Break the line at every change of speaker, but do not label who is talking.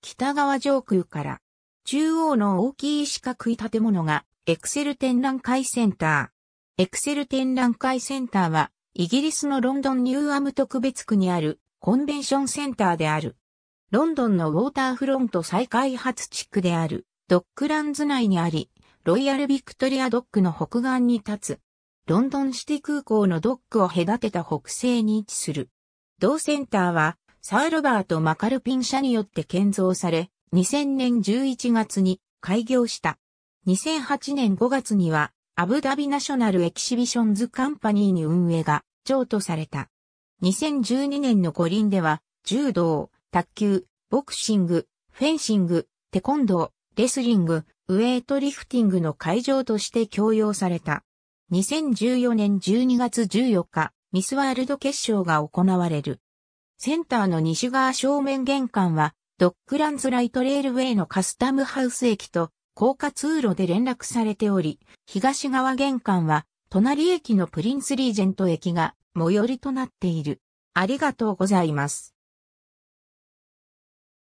北側上空から、中央の大きい四角い建物が、エクセル展覧会センター。エクセル展覧会センターは、イギリスのロンドンニューアム特別区にあるコンベンションセンターである。ロンドンのウォーターフロント再開発地区であるドックランズ内にあり、ロイヤルビクトリアドックの北岸に立つ。ロンドンシティ空港のドックを隔てた北西に位置する。同センターはサー・ロバート・マカルピン社によって建造され、2000年11月に開業した。2008年5月には、アブダビナショナルエキシビションズカンパニーに運営が譲渡された。2012年の五輪では、柔道、卓球、ボクシング、フェンシング、テコンドー、レスリング、ウェイトリフティングの会場として供用された。2014年12月14日、ミスワールド決勝が行われる。センターの西側正面玄関は、ドックランズライトレールウェイのカスタムハウス駅と、高架通路で連絡されており、東側玄関は、隣駅のプリンスリージェント駅が最寄りとなっている。ありがとうございます。